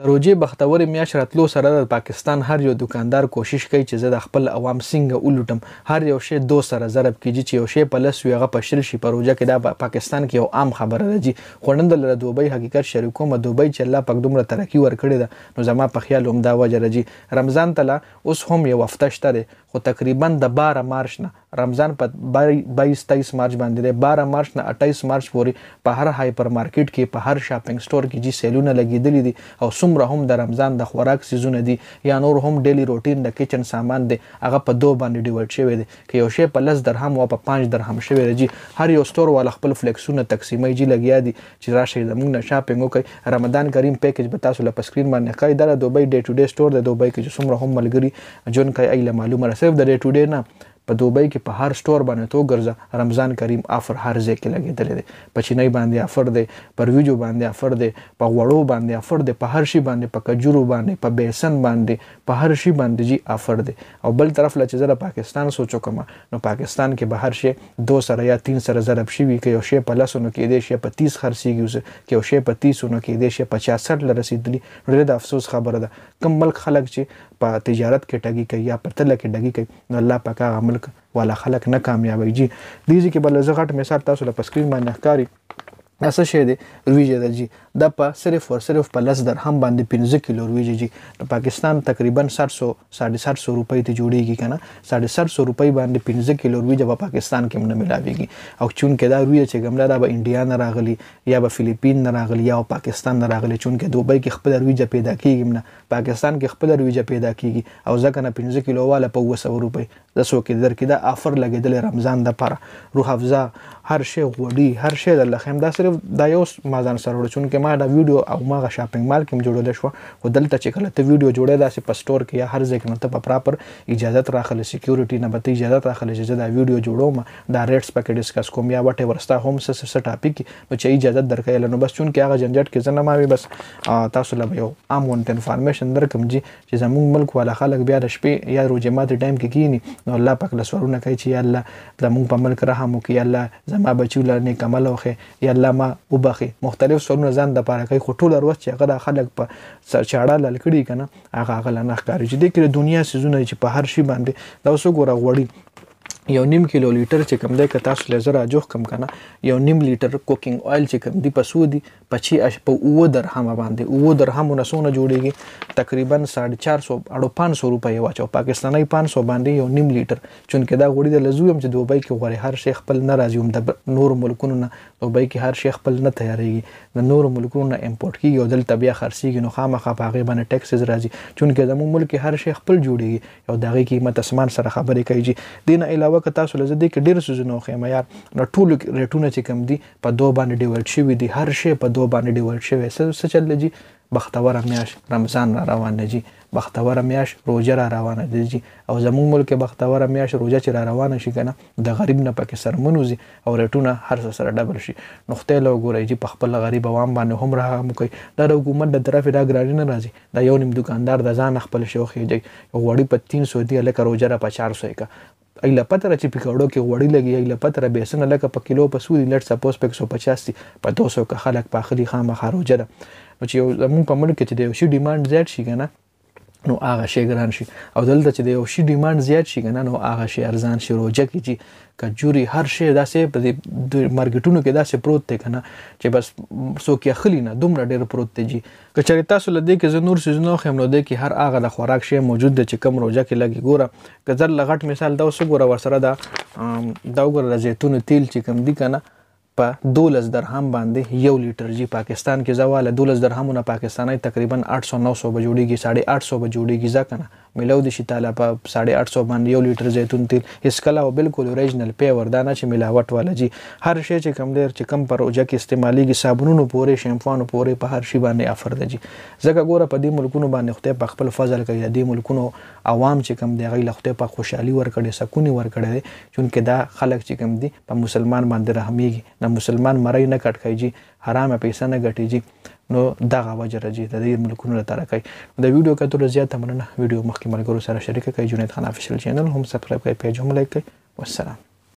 د روژې بختورې میاشت راتلو سره د پاکستان هر یو دکاندار کوشش کوي چې زه د خپل عوام څنګه ولوټم هر یو شی دو سره ضرب کیږي چې یو شی په لس ویغه په شل شي په روژه کې دا پاکستان کې یو عام خبره ده چې خوړند له دوبۍ حقیقت شریکو م دوبۍ چې الله پاک دومره ترقی ورکړي ده نو زما په خیال هم دا وجه راځي رمضان تله اوس هم یو هفته شته خو تقریبا د 12 مارچ نه رمضان په 22 23 مارچ باندې دی 12 مارچ نه 28 مارچ پورې په هر هایپر مارکیټ کې په هر شاپینګ سٹور کې چې سیلونه لګیدلې دي او څومره هم د رمضان د خوراک سیزونه دي یا نور هم ډیلی روټین د کچن سامان دی هغه په دوه باندې ډیوډ شوی دی که یو شی په لس درهم او په 5 درهم شوی دی هر یو سٹور والا خپل فلیکسونه تقسیمي جی لګیا دي چې راشي زموږ نه شاپینګ وکړي رمضان کریم پیکج به تاسو له سکرین باندې ښکاري دا د دوبۍ ډے ټو ډے سٹور د دوبۍ کې څومره هم ملګری جون کوي ایله معلومه صرف د ډے ټو ډے نه په دوبۍ کې په هر سٹور باندې تو ګرځا رمضان کریم افر هر ځای کې لګیدل دي په چینای باندې افر دی پر ویډیو باندې افر دی په غوړو باندې افر دی په هر شی باندې په کجورو باندې په بیسن باندې په هر شی باندې جی افر دی او بل طرف لچ زره پاکستان سوچو کما نو پاکستان کې به هر شی 200 یا 300 ضرب شي وي کې یو شی په لاسونو کې دی شی په 30 خرسيږي اوس کې یو شی په 30 نو کې دی شی په 66 لرسیدلی ډېر د افسوس خبره ده کم ملک خلک چې په تجارت کې ټګي کوي یا په تل کې ډګي کوي نو الله پاکه عمل ملک والا خلک نه کامیابی جی دیږي کې بل زغټ مثال تاسو له پسکرین باندې ښکاری اسه شه دی رویجه ده جی د په صرف ور صرف په لس درهم باندې 15 کیلو رویجه جی د پاکستان تقریبا 700 750 روپۍ ته جوړیږي کنه 750 روپۍ باندې 15 کیلو رویجه په پاکستان کې نه ملاويږي او چون کې دا رویجه چې ګملا دا به انډیا نه راغلي یا به فلیپین نه راغلي یا پاکستان نه راغلي چون کې دوبۍ کې خپل رویجه پیدا کیږي نه پاکستان کې خپل رویجه پیدا کیږي او ځکه نه 15 کیلو والا په 200 روپۍ د سو کې در کې دا افر لګیدل رمضان د پر روح افزا هر شی غوړي هر شی د لخم دا صرف دا یو مازان سره ورچون کې ما دا ویډیو او ما غا شاپینګ مال کې جوړول شو خو دلته چې کله ته ویډیو جوړې دا سي پستور کې یا هر ځای کې نو ته په پراپر اجازه راخله سکیورټي نه به اجازه راخله چې دا ویډیو جوړوم دا ریټس پکې ډیسکس کوم یا وټ ایور ستا هم څه څه ټاپک نو چې اجازه درکې لنو بس چون کې هغه جنجټ کې زنه ما وي بس تاسو لا یو عام وانټ انفارمیشن درکم چې زموږ ملک والا خلک بیا د شپې یا روزه ماته ټایم کې کینی نو الله پاک له سورونه کوي چې یا الله زموږ په ملک رحم وکړي یا الله زما بچو لر نیک عمل وکړي یا الله ما وبخي مختلف سورونه ځان د پاره کوي خو ټول وروسته چې هغه خلک په سرچاړه لړکړي کنه هغه هغه نه ښکاری چې د دنیا سيزونه چې په هر شي باندې دا وسو ګوره غوړي یو نیم کیلو لیټر چې کم دی که تاسو له زره جوخ کم کنه یو نیم لیټر کوکینګ اول چې کم دی په سو دی پچی اش په اوو درهم باندې اوو درهم نه سونه جوړیږي تقریبا 450 اړو 500 روپۍ واچو پاکستاني 500 باندې یو نیم لیټر چونکه دا غوړي د لزوم چې دوبۍ کې غوړي هر شیخ خپل ناراضي هم د نور ملکونو نه دوبۍ کې هر شیخ خپل نه تیاریږي د نور ملکونو نه امپورټ کیږي او دلته بیا خرڅیږي نو خامخا په هغه باندې ټیکسز راځي چونکه زموږ ملک هر شیخ خپل جوړیږي او دغه قیمت اسمان سره خبرې کوي دینه علاوه علاوه که تاسو لزه دي کې ډیر سيزونه خو معیار نو ټول ریټونه چې کم دي په دوه باندې ډیول شوی دي هر شی په دوه باندې ډیول شوی څه چل لږی بختوره میاش رمضان را روان دی بختوره میاش روزه را روان دی او زموږ ملک بختوره میاش روزه چې را روان شي کنه د غریب نه پکې سرمنوزي او رټونه هر څه سره ډبل شي نقطې لو ګورې چې په خپل غریب عوام باندې هم را مکوي دا د حکومت د طرفه دا ګرانی نه راځي دا یو نیم دکاندار د ځان خپل شوخي دی وړي په 300 دی لکه روزه را په 400 کا ایله پتره چې پکوړو کې غوړی لګي ایله پتره به څنګه لکه په کیلو په سودی لټ سپوس په 150 دي په 200 کې خلک په اخلي خامه خروجه ده نو چې یو زمون په ملک کې چې د یو شی ډیماند زیات شي کنه نو هغه شی ګران شي او دلته چې د یو شی ډیماند زیات شي کنه نو هغه شی ارزان شي روجه کی چې کجوري هر شی داسې په دې مارکیټونو کې داسې پروت دی کنه چې بس څوک یې خلی نه دومره ډیر پروت دی چې کچری تاسو لدې کې زنور سيزنو خیم نو دې کې هر هغه د خوراک شی موجود دی چې کم روجه کې لګي ګوره کزر لغټ مثال دا وسګوره ورسره دا دا وګوره زیتون تیل چې کم دی کنه په 12 درهم باندې یو لیټر جی پاکستان کې زواله 12 درهمونه پاکستاني تقریبا 800 900 بجوړيږي 850 بجوړيږي ځکه ملو د شتاله په 850 باندې یو لیټر زیتون تیل اسکلا او بالکل اوریجنل پیور دانه چې ملاوت والا جی هر شی چې کم ډیر چې کم پر اوجه کې استعماليږي صابونونو پورې شیمپوانو پورې په هر شی باندې افر دی جی ځکه ګوره په دې ملکونو باندې خو په خپل فضل کوي د ملکونو عوام چې کم دی غي لخته په خوشحالي ورکړي سکونی ورکړي چونکه دا خلک چې کم دي په مسلمان باندې رحميږي د مسلمان مړی نه کټ کوي جی حرام پیسې نه ګټي جی نو دغه وجره جی د دې ملکونو لپاره کوي د ویډیو کتلو زیاته مننه ویډیو مخکې ملګرو سره شریک کړئ جنید خان افیشل چینل هم سبسکرایب کړئ پیج هم لایک کړئ والسلام